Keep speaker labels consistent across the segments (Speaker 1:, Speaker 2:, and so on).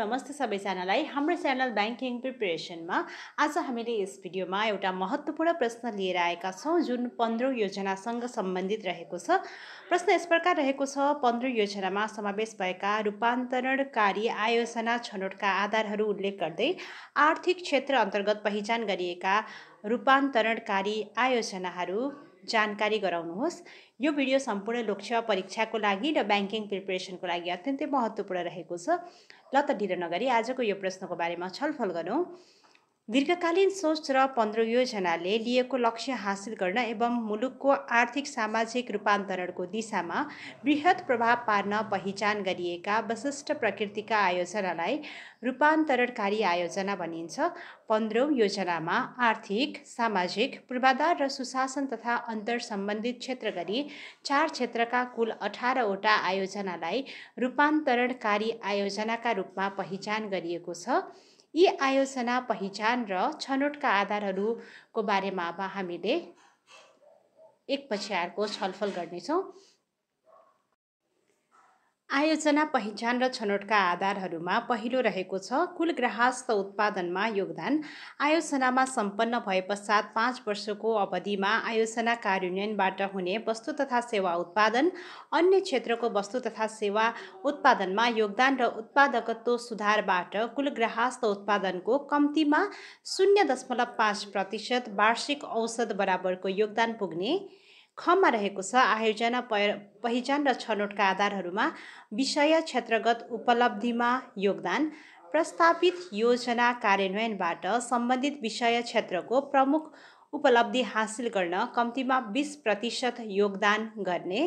Speaker 1: नमस्ते सबैजनालाई हाम्रो च्यानल ब्याङ्किङ प्रिपेरेसनमा आज हामीले यस भिडियोमा एउटा महत्त्वपूर्ण प्रश्न लिएर आएका छौँ जुन पन्ध्र योजनासँग सम्बन्धित रहेको छ प्रश्न यस प्रकार रहेको छ पन्ध्र योजनामा समावेश भएका रूपान्तरणकारी आयोजना छनौटका आधारहरू उल्लेख गर्दै आर्थिक क्षेत्र अन्तर्गत पहिचान गरिएका रूपान्तरणकारी आयोजनाहरू जानकारी गराउनुहोस् यो भिडियो सम्पूर्ण लोकसेवा परीक्षाको लागि र ब्याङ्किङ प्रिपरेसनको लागि अत्यन्तै महत्त्वपूर्ण रहेको छ ल त ढिलो नगरी आजको यो प्रश्नको बारेमा छलफल गरौँ दीर्घकालीन सोच र पन्ध्र योजनाले लिएको लक्ष्य हासिल गर्न एवं मुलुकको आर्थिक सामाजिक रूपान्तरणको दिशामा वृहत प्रभाव पार्न पहिचान गरिएका विशिष्ट प्रकृतिका आयोजनालाई रूपान्तरणकारी आयोजना भनिन्छ पन्ध्रौँ योजनामा आर्थिक सामाजिक पूर्वाधार र सुशासन तथा अन्तर सम्बन्धित क्षेत्र गरी चार क्षेत्रका कुल अठारवटा आयोजनालाई रूपान्तरणकारी आयोजनाका रूपमा पहिचान गरिएको छ यी आयोजना पहिचान र छनौटका आधारहरूको बारेमा अब हामीले एक पछि अर्को छलफल गर्नेछौँ आयोजना पहिचान र छनौटका आधारहरूमा पहिलो रहेको छ कुल ग्राहस्थ उत्पादनमा योगदान आयोजनामा सम्पन्न भए पश्चात पाँच वर्षको अवधिमा आयोजना कार्यान्वयनबाट हुने वस्तु तथा सेवा उत्पादन अन्य क्षेत्रको वस्तु तथा सेवा उत्पादनमा योगदान र उत्पादकत्व सुधारबाट कुल ग्राहस्थ उत्पादनको कम्तीमा शून्य दशमलव पाँच प्रतिशत वार्षिक औसत बराबरको योगदान पुग्ने खममा रहेको छ आयोजना पह पहिचान र छनौटका आधारहरूमा विषय क्षेत्रगत उपलब्धिमा योगदान प्रस्तावित योजना कार्यान्वयनबाट सम्बन्धित विषय क्षेत्रको प्रमुख उपलब्धि हासिल गर्न कम्तीमा बिस प्रतिशत योगदान गर्ने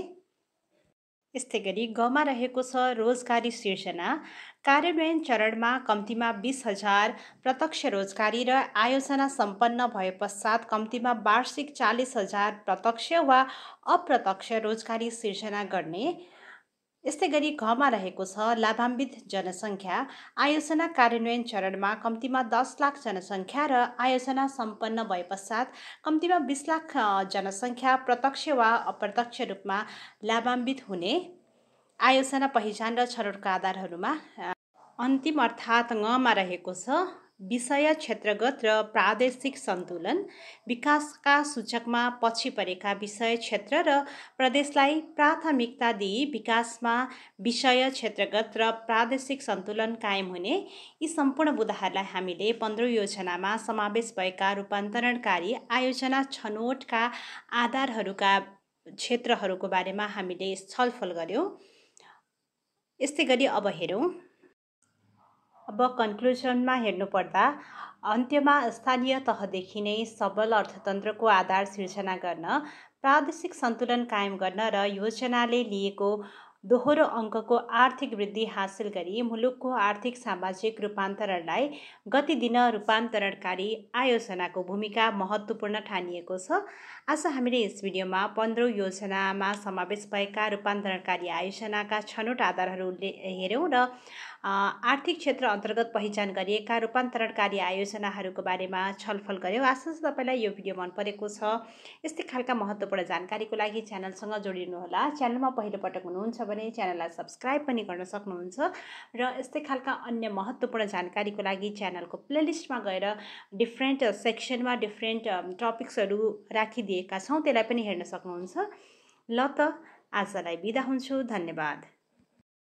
Speaker 1: यस्तै गरी गमा रहेको छ रोजगारी सिर्जना कार्यान्वयन चरणमा कम्तीमा बिस हजार प्रत्यक्ष रोजगारी र आयोजना सम्पन्न भए पश्चात कम्तीमा वार्षिक चालिस हजार प्रत्यक्ष वा अप्रत्यक्ष रोजगारी सिर्जना गर्ने यस्तै गरी घमा रहेको छ लाभान्वित जनसङ्ख्या आयोजना कार्यान्वयन चरणमा कम्तीमा दस लाख जनसङ्ख्या र आयोजना सम्पन्न भए पश्चात कम्तीमा बिस लाख जनसङ्ख्या प्रत्यक्ष वा अप्रत्यक्ष रूपमा लाभान्वित हुने आयोजना पहिचान र छनौटका आधारहरूमा अन्तिम अर्थात् गमा रहेको छ विषय क्षेत्रगत र प्रादेशिक सन्तुलन विकासका सूचकमा पछि परेका विषय क्षेत्र र प्रदेशलाई प्राथमिकता दिई विकासमा विषय क्षेत्रगत र प्रादेशिक सन्तुलन कायम हुने यी सम्पूर्ण बुदाहरूलाई हामीले पन्ध्रौँ योजनामा समावेश भएका रूपान्तरणकारी आयोजना छनौटका आधारहरूका क्षेत्रहरूको बारेमा हामीले छलफल गऱ्यौँ यस्तै गरी अब हेरौँ अब कन्क्लुजनमा हेर्नुपर्दा अन्त्यमा स्थानीय तहदेखि नै सबल अर्थतन्त्रको आधार सिर्जना गर्न प्रादेशिक सन्तुलन कायम गर्न र योजनाले लिएको दोहोरो अङ्कको आर्थिक वृद्धि हासिल गरी मुलुकको आर्थिक सामाजिक रूपान्तरणलाई गति दिन रूपान्तरणकारी आयोजनाको भूमिका महत्त्वपूर्ण ठानिएको छ आज हामीले यस भिडियोमा पन्ध्रौँ योजनामा समावेश भएका रूपान्तरणकारी आयोजनाका छनौट आधारहरू हेऱ्यौँ र आर्थिक क्षेत्र अन्तर्गत पहिचान गरिएका रूपान्तरणकारी आयोजनाहरूको बारेमा छलफल गऱ्यौँ आशा छ तपाईँलाई यो भिडियो मन परेको छ यस्तै खालका महत्त्वपूर्ण जानकारीको लागि च्यानलसँग जोडिनुहोला च्यानलमा पहिलोपटक हुनुहुन्छ भने भने च्यानललाई सब्सक्राइब पनि गर्न सक्नुहुन्छ र यस्तै खालका अन्य महत्त्वपूर्ण जानकारीको लागि च्यानलको प्लेलिस्टमा गएर डिफ्रेन्ट सेक्सनमा डिफ्रेन्ट टपिक्सहरू राखिदिएका छौँ त्यसलाई पनि हेर्न सक्नुहुन्छ ल त आजलाई बिदा हुन्छु धन्यवाद